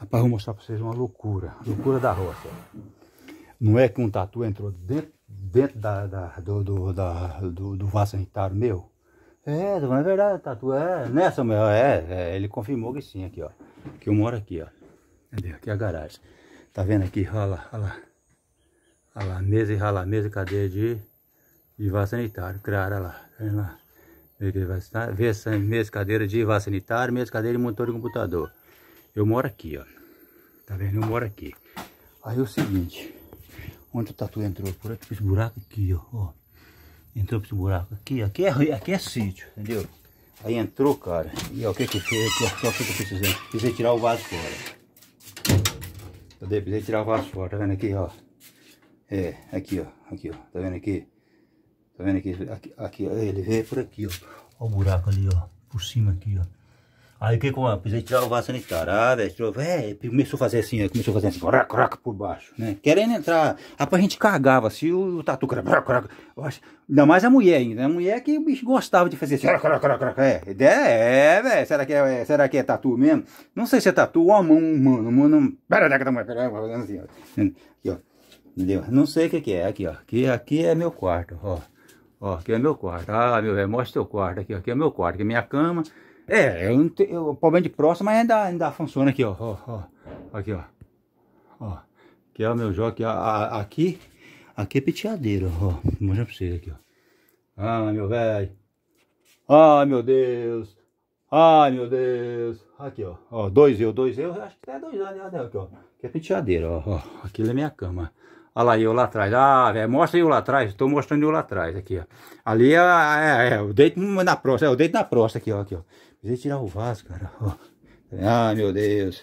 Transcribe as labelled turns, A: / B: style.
A: Rapaz, vou mostrar para vocês uma loucura. Loucura da roça. Não é que um tatu entrou dentro, dentro da, da do, do, da, do, do vaso sanitário meu? É, mas é verdade, tatu. É, nessa, é, meu, é, é, Ele confirmou que sim, aqui, ó. Que eu moro aqui, ó. Aqui é a garagem. Tá vendo aqui? Olha lá, olha lá. Olha lá, mesa e rala mesa, cadeia de, de vaso sanitário. Claro, olha lá. vê, Vê lá? Mesa, cadeira de vaso sanitário, mesa, cadeira de monitor de computador. Eu moro aqui, ó. Tá vendo? Eu moro aqui. Aí é o seguinte. Onde o tatu entrou por aqui, esse buraco aqui, ó. Entrou por esse buraco aqui. Aqui é, aqui é sítio, entendeu? Aí entrou, cara. E ó, o que que fez? Aqui, ó, o que que eu fiz? Precisei tirar o vaso fora. Cadê? Precisei tirar o vaso fora. Tá vendo aqui, ó? É, aqui, ó. Aqui, ó. Tá vendo aqui? Tá vendo aqui? Aqui, aqui ó. Ele veio por aqui, ó. Ó o buraco ali, ó. Por cima aqui, ó. Aí o que com a gente tirar o vaso sanitário. Ah, velho, velho, começou a fazer assim, começou a fazer assim, crac, crac por baixo, né? Querendo entrar. Rapaz, a gente cagava assim, o, o tatu, crac, crac, crac. Ainda mais a mulher ainda. Né? A mulher que o bicho gostava de fazer assim, crac, crac, crac, É, é, é velho, será que é, é, será que é tatu mesmo? Não sei se é tatu ou a mão humana, pera Assim, ó. Aqui, ó. Entendeu? Não sei o que, que é, aqui, ó. Aqui, aqui é meu quarto, ó. Ó, aqui é meu quarto. Ah, meu velho, mostra o teu quarto aqui, ó. Aqui é meu quarto, aqui é minha cama. É, eu, não tenho, o problema de próximo mas ainda, ainda funciona aqui, ó, ó, ó Aqui, ó. Ó. Que é o meu jogo aqui, Aqui. Aqui é penteadeira, ó. Vou mostrar pra vocês aqui, ó. Ah, meu velho. Ah, meu Deus. Ai, ah, meu Deus. Aqui, ó. Ó, dois eu, dois eu. Acho que até dois anos, né? Aqui, ó. Aqui é penteadeira, ó. ó. Aquilo é minha cama. Olha lá eu lá atrás. Ah, velho, mostra eu lá atrás. Estou mostrando eu lá atrás aqui, ó. Ali é, é, é, é o deito na próstata. É o deito na próstata aqui, ó. Aqui, ó. precisa tirar o vaso, cara. Ó. Ai, meu Deus.